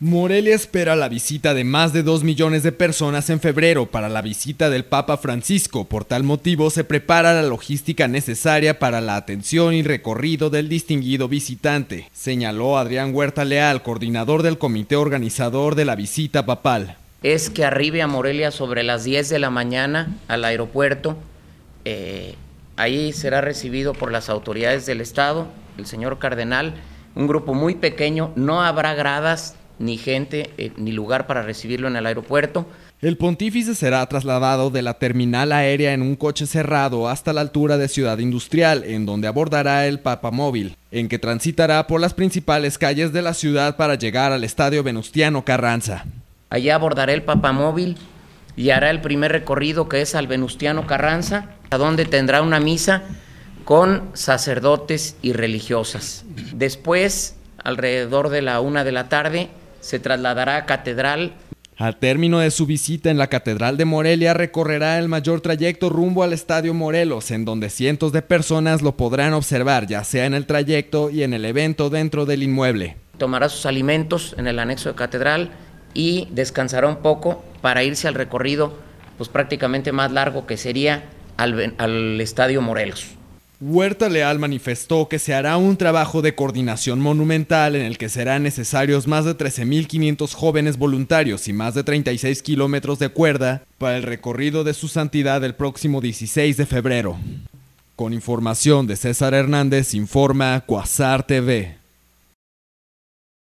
Morelia espera la visita de más de 2 millones de personas en febrero para la visita del Papa Francisco. Por tal motivo se prepara la logística necesaria para la atención y recorrido del distinguido visitante, señaló Adrián Huerta Leal, coordinador del comité organizador de la visita papal. Es que arribe a Morelia sobre las 10 de la mañana al aeropuerto. Eh, ahí será recibido por las autoridades del Estado, el señor cardenal, un grupo muy pequeño, no habrá gradas ni gente eh, ni lugar para recibirlo en el aeropuerto. El pontífice será trasladado de la terminal aérea en un coche cerrado hasta la altura de Ciudad Industrial, en donde abordará el Papa Móvil, en que transitará por las principales calles de la ciudad para llegar al Estadio Venustiano Carranza. Allá abordará el Papa Móvil y hará el primer recorrido que es al Venustiano Carranza, a donde tendrá una misa con sacerdotes y religiosas. Después, alrededor de la una de la tarde, se trasladará a Catedral. Al término de su visita en la Catedral de Morelia recorrerá el mayor trayecto rumbo al Estadio Morelos, en donde cientos de personas lo podrán observar, ya sea en el trayecto y en el evento dentro del inmueble. Tomará sus alimentos en el anexo de Catedral y descansará un poco para irse al recorrido pues prácticamente más largo que sería al, al Estadio Morelos. Huerta Leal manifestó que se hará un trabajo de coordinación monumental en el que serán necesarios más de 13.500 jóvenes voluntarios y más de 36 kilómetros de cuerda para el recorrido de su santidad el próximo 16 de febrero. Con información de César Hernández, informa Cuasar TV.